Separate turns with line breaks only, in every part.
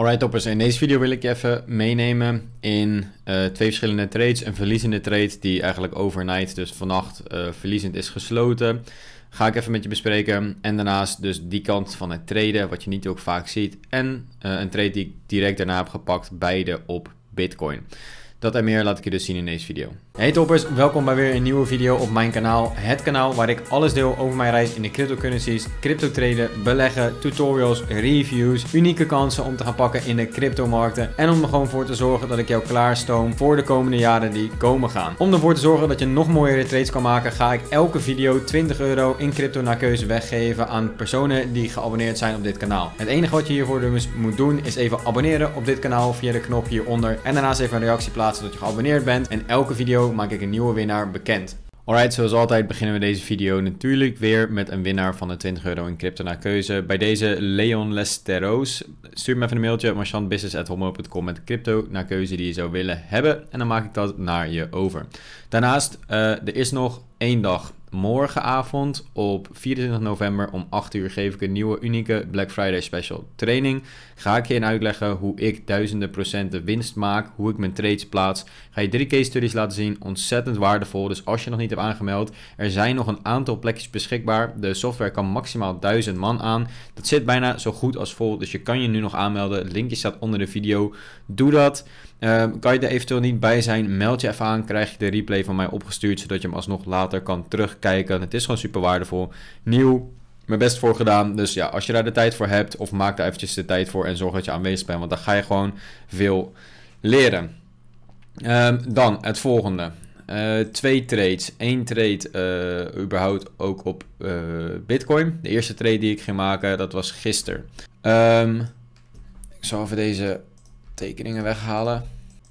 Alright toppers, in deze video wil ik even meenemen in eh, twee verschillende trades. Een verliezende trade die eigenlijk overnight, dus vannacht, eh, verliezend is gesloten. Ga ik even met je bespreken. En daarnaast dus die kant van het traden, wat je niet ook vaak ziet. En eh, een trade die ik direct daarna heb gepakt, beide op Bitcoin. Dat en meer laat ik je dus zien in deze video. Hey toppers, welkom bij weer een nieuwe video op mijn kanaal. Het kanaal waar ik alles deel over mijn reis in de cryptocurrencies, crypto traden, beleggen, tutorials, reviews, unieke kansen om te gaan pakken in de cryptomarkten en om er gewoon voor te zorgen dat ik jou klaarstoom voor de komende jaren die komen gaan. Om ervoor te zorgen dat je nog mooiere trades kan maken, ga ik elke video 20 euro in crypto naar keuze weggeven aan personen die geabonneerd zijn op dit kanaal. Het enige wat je hiervoor dus moet doen is even abonneren op dit kanaal via de knop hieronder en daarnaast even een reactie plaatsen dat je geabonneerd bent en elke video maak ik een nieuwe winnaar bekend. Alright, zoals altijd beginnen we deze video natuurlijk weer met een winnaar van de 20 euro in crypto naar keuze. Bij deze Leon Lesteros. Stuur me even een mailtje marchandbusiness.homo.com met crypto naar keuze die je zou willen hebben. En dan maak ik dat naar je over. Daarnaast, eh, er is nog één dag morgenavond op 24 november om 8 uur geef ik een nieuwe unieke Black Friday special training. Ga ik je in uitleggen hoe ik duizenden procenten winst maak, hoe ik mijn trades plaats. Ga je drie case studies laten zien, ontzettend waardevol. Dus als je nog niet hebt aangemeld, er zijn nog een aantal plekjes beschikbaar. De software kan maximaal 1000 man aan. Dat zit bijna zo goed als vol, dus je kan je nu nog aanmelden. Het linkje staat onder de video. Doe dat. Ehm, kan je er eventueel niet bij zijn, meld je even aan, krijg je de replay van mij opgestuurd, zodat je hem alsnog later kan terugkijken kijken. Het is gewoon super waardevol. Nieuw, mijn best voor gedaan. Dus ja, als je daar de tijd voor hebt, of maak daar eventjes de tijd voor en zorg dat je aanwezig bent. Want dan ga je gewoon veel leren. Ehm, dan het volgende. Eh, twee trades. Eén trade eh, überhaupt ook op eh, Bitcoin. De eerste trade die ik ging maken, dat was gisteren. Ehm, ik zal even deze tekeningen weghalen.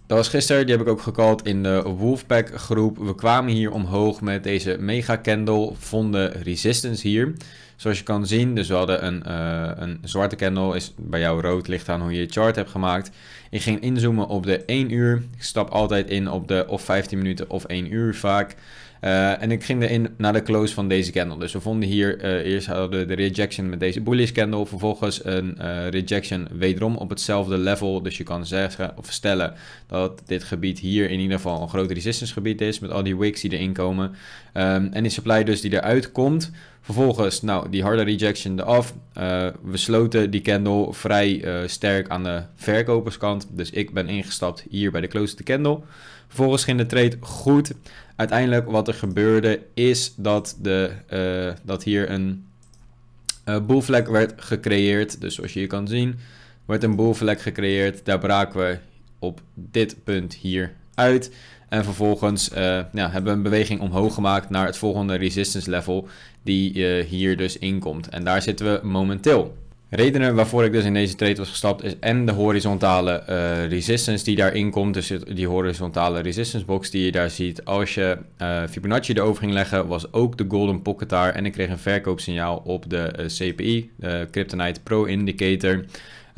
Dat was gisteren, die heb ik ook gekald in de Wolfpack groep. We kwamen hier omhoog met deze mega candle, vonden resistance hier. Zoals je kan zien, dus we hadden een, eh, een zwarte candle, is bij jou rood, ligt aan hoe je je chart hebt gemaakt. Ik ging inzoomen op de 1 uur. Ik stap altijd in op de of 15 minuten of 1 uur vaak. Eh, en ik ging erin naar de close van deze candle. Dus we vonden hier, eh, eerst hadden we de rejection met deze bullish candle. Vervolgens een rejection wederom op hetzelfde level. Dus je kan zeggen of stellen dat dit gebied hier in ieder geval een groot resistance gebied is. Met al die wicks die erin komen. Ehm, en die supply dus die eruit komt. Vervolgens, nou, die harde rejection eraf. Uh, we sloten die candle vrij eh, sterk aan de verkoperskant. Dus ik ben ingestapt hier bij de close candle. Vervolgens ging de trade goed. Uiteindelijk wat er gebeurde is dat, de, eh, dat hier een bullflag werd gecreëerd. Dus zoals je hier kan zien werd een bullflag gecreëerd. Daar braken we op dit punt hier uit. En vervolgens eh, hebben we een beweging omhoog gemaakt naar het volgende resistance level die eh, hier dus inkomt. En daar zitten we momenteel. Redenen waarvoor ik dus in deze trade was gestapt is en de horizontale eh, resistance die daarin komt. Dus die horizontale resistance box die je daar ziet. Als je Fibonacci erover ging leggen was ook de golden pocket daar. En ik kreeg een verkoopsignaal op de CPI, de Kryptonite Pro Indicator.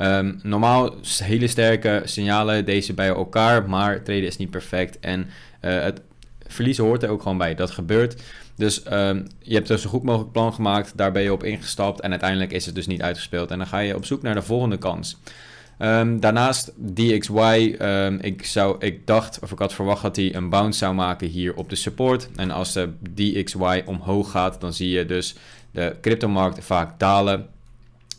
Um, normaal hele sterke signalen, deze bij elkaar, maar traden is niet perfect. En eh, het verliezen hoort er ook gewoon bij. Dat gebeurt. Dus ehm, je hebt dus een zo goed mogelijk plan gemaakt, daar ben je op ingestapt en uiteindelijk is het dus niet uitgespeeld. En dan ga je op zoek naar de volgende kans. Ehm, daarnaast DXY, ik, zou, ik dacht of ik had verwacht dat hij een bounce zou maken hier op de support. En als de DXY omhoog gaat, dan zie je dus de cryptomarkt vaak dalen.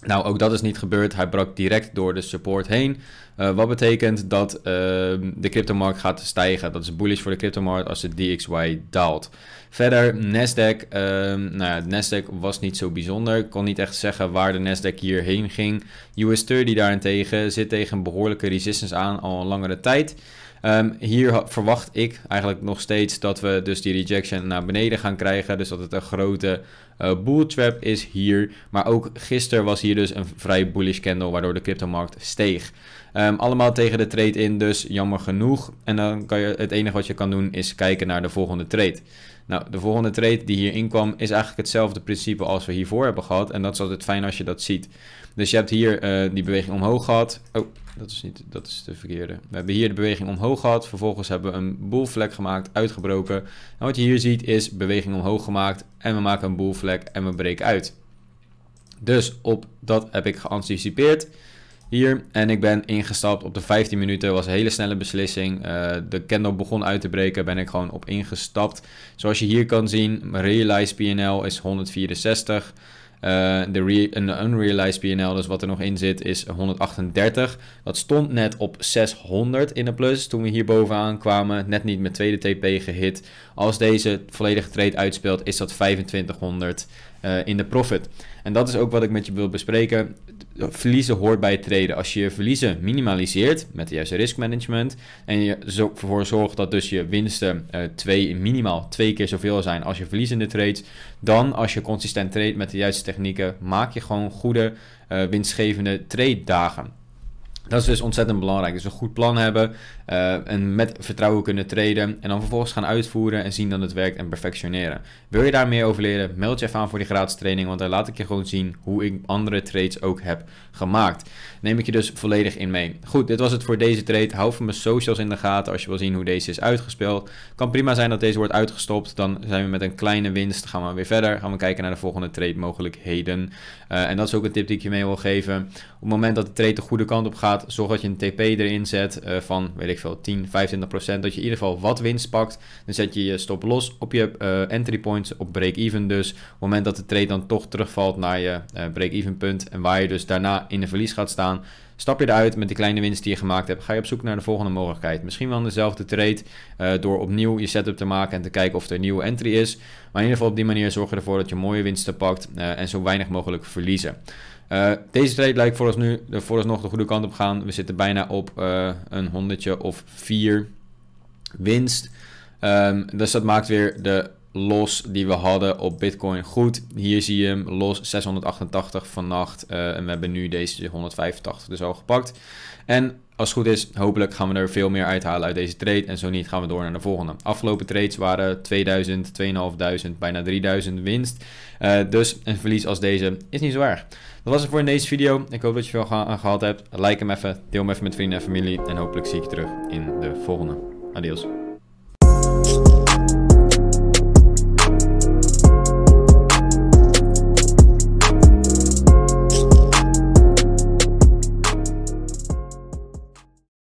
Nou, ook dat is niet gebeurd. Hij brak direct door de support heen. Eh, wat betekent dat uh, de cryptomarkt gaat stijgen. Dat is bullish voor de cryptomarkt als de DXY daalt. Verder, Nasdaq. Uh, nou ja, Nasdaq was niet zo bijzonder. Ik kon niet echt zeggen waar de Nasdaq hierheen ging. US30 daarentegen zit tegen een behoorlijke resistance aan al een langere tijd. Ehm, hier verwacht ik eigenlijk nog steeds dat we dus die rejection naar beneden gaan krijgen. Dus dat het een grote uh, eh, bull trap is hier. Maar ook gisteren was hier dus een vrij bullish candle waardoor de cryptomarkt steeg. Ehm, allemaal tegen de trade in, dus jammer genoeg. En dan kan je, het enige wat je kan doen is kijken naar de volgende trade. Nou, de volgende trade die hierin kwam is eigenlijk hetzelfde principe als we hiervoor hebben gehad. En dat is altijd fijn als je dat ziet. Dus je hebt hier eh, die beweging omhoog gehad. Oh, dat is, niet, dat is de verkeerde. We hebben hier de beweging omhoog gehad. Vervolgens hebben we een bull flag gemaakt, uitgebroken. En nou, wat je hier ziet is beweging omhoog gemaakt. En we maken een bull flag en we breken uit. Dus op dat heb ik geanticipeerd hier. En ik ben ingestapt op de 15 minuten. was een hele snelle beslissing. Uh, de candle begon uit te breken. Ben ik gewoon op ingestapt. Zoals je hier kan zien, mijn realized PNL is 164. Eh, een unrealized PNL, dus wat er nog in zit, is 138. Dat stond net op 600 in de plus toen we hier bovenaan kwamen. Net niet met tweede TP gehit. Als deze volledige trade uitspeelt, is dat 2500. Eh, in de profit. En dat is ook wat ik met je wil bespreken. Verliezen hoort bij het traden. Als je je verliezen minimaliseert met de juiste risk management en je ervoor zorgt dat dus je winsten eh, twee, minimaal twee keer zoveel zijn als je in de trades, dan als je consistent trade met de juiste technieken, maak je gewoon goede eh, winstgevende trade dagen. Dat is dus ontzettend belangrijk. Dus een goed plan hebben eh, en met vertrouwen kunnen treden. En dan vervolgens gaan uitvoeren en zien dat het werkt en perfectioneren. Wil je daar meer over leren? Meld je even aan voor die gratis training. Want daar laat ik je gewoon zien hoe ik andere trades ook heb gemaakt. Neem ik je dus volledig in mee. Goed, dit was het voor deze trade. Hou van mijn socials in de gaten als je wil zien hoe deze is uitgespeeld. Kan prima zijn dat deze wordt uitgestopt. Dan zijn we met een kleine winst. Gaan we weer verder. Gaan we kijken naar de volgende trade mogelijkheden. Eh, en dat is ook een tip die ik je mee wil geven. Op het moment dat de trade de goede kant op gaat zorg dat je een TP erin zet eh, van, weet ik veel, 10, 25%. Dat je in ieder geval wat winst pakt. Dan zet je je stop los op je eh, entry point, op break-even dus. Op het moment dat de trade dan toch terugvalt naar je eh, break-even punt en waar je dus daarna in een verlies gaat staan, stap je eruit met de kleine winst die je gemaakt hebt. Ga je op zoek naar de volgende mogelijkheid. Misschien wel dezelfde trade door opnieuw je setup te maken en te kijken of er een nieuwe entry is. Maar in ieder geval op die manier zorg je ervoor dat je mooie winsten pakt en zo weinig mogelijk verliezen. Eh, deze trade lijkt vooralsnog voor de goede kant op gaan. We zitten bijna op eh, een honderdje of vier winst. Ehm, dus dat maakt weer de los die we hadden op Bitcoin goed. Hier zie je hem, los 688 vannacht. Eh, en we hebben nu deze 185 dus al gepakt. En als het goed is, hopelijk gaan we er veel meer uithalen uit deze trade. En zo niet gaan we door naar de volgende. Afgelopen trades waren 2000, 2500, bijna 3000 winst. Eh, dus een verlies als deze is niet zo erg. Dat was het voor in deze video. Ik hoop dat je veel aan gehad hebt. Like hem even, deel hem even met vrienden en familie. En hopelijk zie ik je terug in de volgende. Adios.